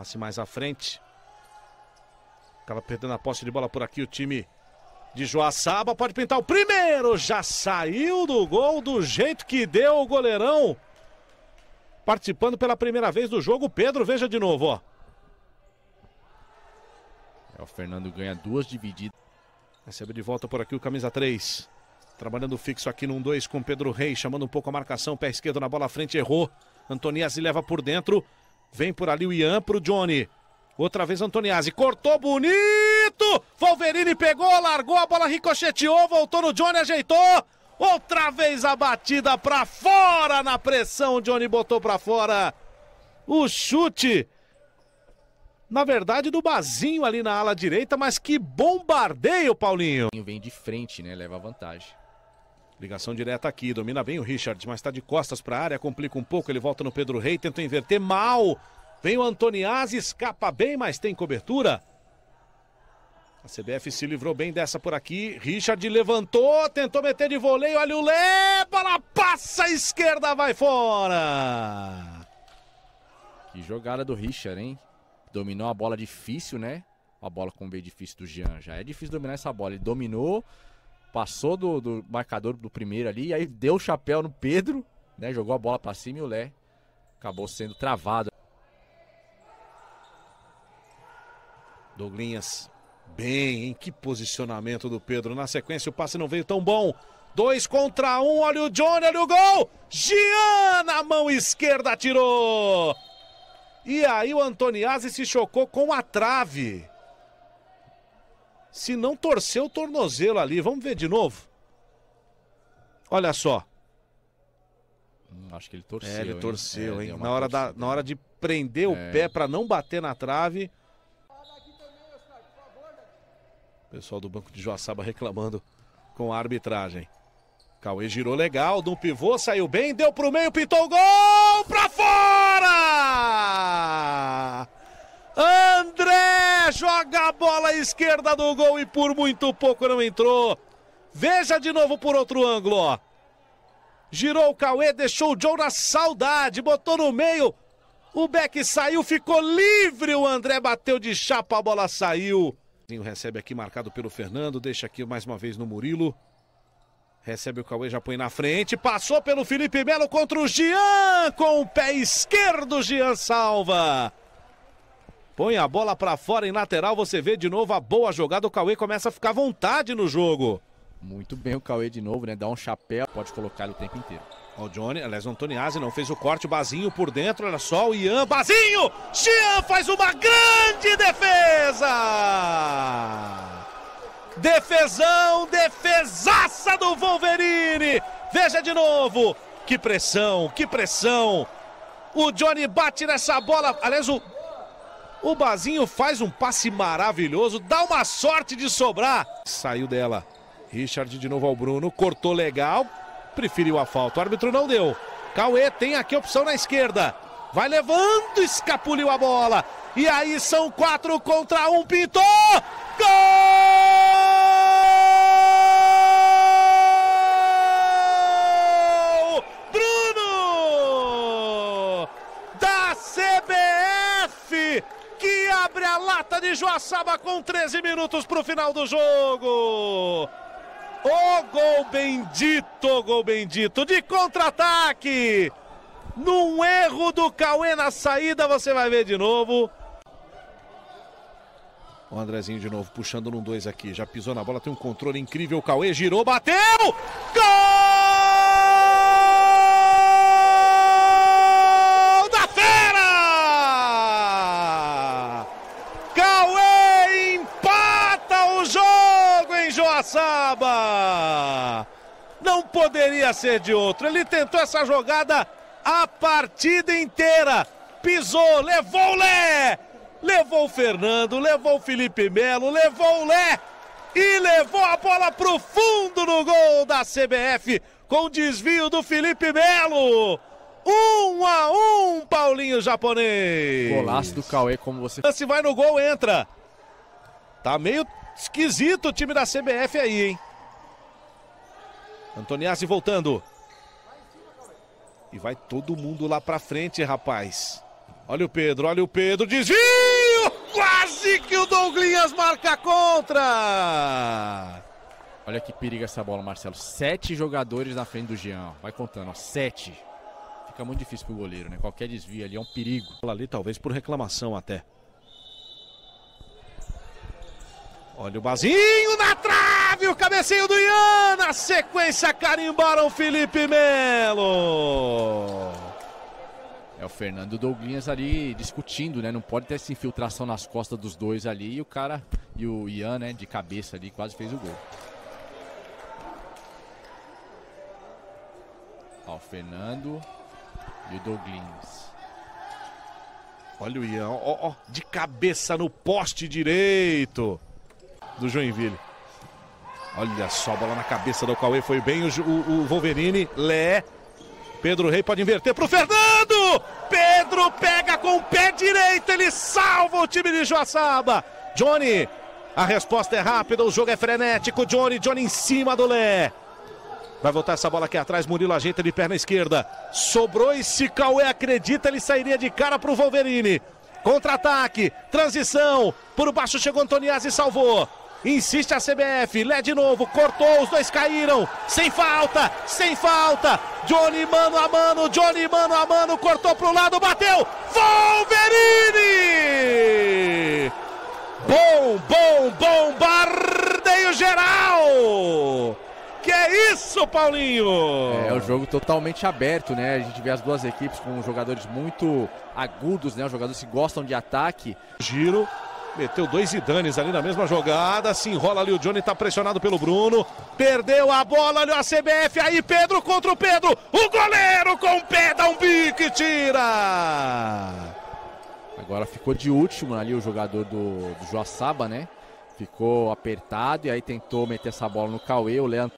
Passe mais à frente. Acaba perdendo a posse de bola por aqui o time de Joaçaba. Pode pintar o primeiro. Já saiu do gol do jeito que deu o goleirão. Participando pela primeira vez do jogo, Pedro, veja de novo, ó. É, o Fernando ganha duas divididas. Recebe de volta por aqui o camisa 3. Trabalhando fixo aqui num 2 com Pedro Reis, chamando um pouco a marcação, pé esquerdo na bola à frente, errou. Antoniazzi leva por dentro. Vem por ali o Ian pro Johnny. Outra vez Antoniazzi. Cortou bonito! Wolverine pegou, largou a bola, ricocheteou, voltou no Johnny, ajeitou. Outra vez a batida para fora na pressão, o Johnny botou para fora. O chute na verdade, do Bazinho ali na ala direita, mas que bombardeio, Paulinho! Vem de frente, né? Leva vantagem. Ligação direta aqui, domina bem o Richard, mas está de costas para a área, complica um pouco, ele volta no Pedro Rei, tenta inverter, mal! Vem o Antoniazzi, escapa bem, mas tem cobertura. A CBF se livrou bem dessa por aqui. Richard levantou, tentou meter de voleio, olha o Lê, bola passa, a esquerda vai fora! Que jogada do Richard, hein? Dominou a bola difícil, né? A bola com o B difícil do Jean, já é difícil dominar essa bola, ele dominou Passou do, do marcador do primeiro ali, e aí deu o chapéu no Pedro, né? Jogou a bola para cima e o Lé acabou sendo travado. Douglinhas, bem, em que posicionamento do Pedro. Na sequência, o passe não veio tão bom. Dois contra um, olha o Johnny, olha o gol! Giana, na mão esquerda tirou! E aí o Antoniazzi se chocou com a trave se não torceu o tornozelo ali. Vamos ver de novo? Olha só. Hum, acho que ele torceu. É, ele torceu, é, hein? É, Na, hora da, na hora de prender é. o pé para não bater na trave. Pessoal do Banco de Joaçaba reclamando com a arbitragem. Cauê girou legal, deu um pivô, saiu bem, deu pro meio, pintou o gol! Pra fora! joga a bola à esquerda do gol e por muito pouco não entrou. Veja de novo por outro ângulo, ó. Girou o Cauê, deixou o John na saudade, botou no meio. O Beck saiu, ficou livre. O André bateu de chapa, a bola saiu. Recebe aqui marcado pelo Fernando, deixa aqui mais uma vez no Murilo. Recebe o Cauê, já põe na frente. Passou pelo Felipe Melo contra o Jean. Com o pé esquerdo, Jean salva. Põe a bola para fora em lateral, você vê de novo a boa jogada. O Cauê começa a ficar à vontade no jogo. Muito bem o Cauê de novo, né? Dá um chapéu, pode colocar ele o tempo inteiro. O Johnny, aliás, o Antoniazzi não fez o corte, o Bazinho por dentro, olha só o Ian, Bazinho! Jean faz uma grande defesa! Defesão, defesaça do Wolverine! Veja de novo, que pressão, que pressão! O Johnny bate nessa bola, aliás, o o Bazinho faz um passe maravilhoso, dá uma sorte de sobrar. Saiu dela. Richard de novo ao Bruno, cortou legal, preferiu a falta. O árbitro não deu. Cauê tem aqui a opção na esquerda. Vai levando, escapuliu a bola. E aí são quatro contra um, pintou! de Joaçaba com 13 minutos para o final do jogo. O gol bendito, gol bendito de contra-ataque. Num erro do Cauê na saída, você vai ver de novo. O Andrezinho de novo puxando num dois aqui. Já pisou na bola, tem um controle incrível. O Cauê girou, bateu! Gol! Piracicaba. Não poderia ser de outro. Ele tentou essa jogada a partida inteira. Pisou, levou o Lé. Levou o Fernando, levou o Felipe Melo, levou o Lé e levou a bola pro fundo no gol da CBF com desvio do Felipe Melo. Um a um, Paulinho japonês. Golaço do Cauê, como você. Se vai no gol, entra. Tá meio Esquisito o time da CBF aí, hein? Antoniazzi voltando. E vai todo mundo lá pra frente, rapaz. Olha o Pedro, olha o Pedro, desvio! Quase que o Douglas marca contra! Olha que perigo essa bola, Marcelo. Sete jogadores na frente do Jean. Vai contando, ó. Sete. Fica muito difícil pro goleiro, né? Qualquer desvio ali é um perigo. Ali talvez por reclamação até. Olha o Bazinho na trave, o cabecinho do Ian. Na sequência, carimbaram Felipe Melo. É o Fernando Douglinhas ali discutindo, né? Não pode ter essa infiltração nas costas dos dois ali. E o cara, e o Ian, né, de cabeça ali, quase fez o gol. Ó, o Fernando e o Douglinhas. Olha o Ian, ó, ó, de cabeça no poste direito do Joinville. Olha só, bola na cabeça do Cauê, foi bem o, o, o Wolverine, Lé. Pedro Rei pode inverter pro Fernando! Pedro pega com o pé direito, ele salva o time de Joaçaba. Johnny, a resposta é rápida, o jogo é frenético. Johnny, Johnny em cima do Lé. Vai voltar essa bola aqui atrás, Murilo ajeita de perna esquerda. Sobrou e se Cauê acredita, ele sairia de cara pro Wolverine. Contra-ataque, transição, por baixo chegou Antoniazzi e salvou. Insiste a CBF, de novo, cortou, os dois caíram. Sem falta, sem falta. Johnny mano a mano, Johnny mano a mano, cortou pro lado, bateu. Wolverine! Bom, bom, bom bombardeio geral! Que é isso, Paulinho? É, o é um jogo totalmente aberto, né? A gente vê as duas equipes com jogadores muito agudos, né? Os jogadores que gostam de ataque. Giro, Meteu dois Idanes ali na mesma jogada. Se enrola ali o Johnny, tá pressionado pelo Bruno. Perdeu a bola, olha a CBF. Aí Pedro contra o Pedro. O goleiro com o pé dá um bico e tira. Agora ficou de último ali o jogador do, do Joaçaba, né? Ficou apertado e aí tentou meter essa bola no Cauê. O Leandro